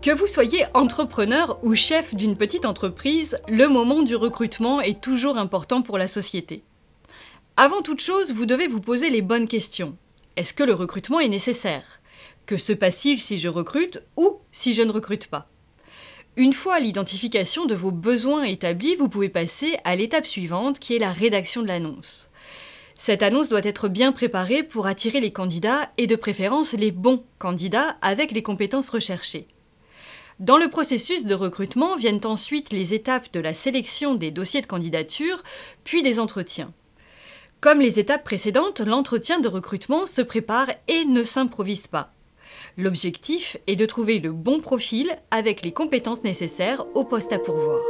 Que vous soyez entrepreneur ou chef d'une petite entreprise, le moment du recrutement est toujours important pour la société. Avant toute chose, vous devez vous poser les bonnes questions. Est-ce que le recrutement est nécessaire Que se passe-t-il si je recrute ou si je ne recrute pas Une fois l'identification de vos besoins établie, vous pouvez passer à l'étape suivante qui est la rédaction de l'annonce. Cette annonce doit être bien préparée pour attirer les candidats et de préférence les bons candidats avec les compétences recherchées. Dans le processus de recrutement viennent ensuite les étapes de la sélection des dossiers de candidature, puis des entretiens. Comme les étapes précédentes, l'entretien de recrutement se prépare et ne s'improvise pas. L'objectif est de trouver le bon profil avec les compétences nécessaires au poste à pourvoir.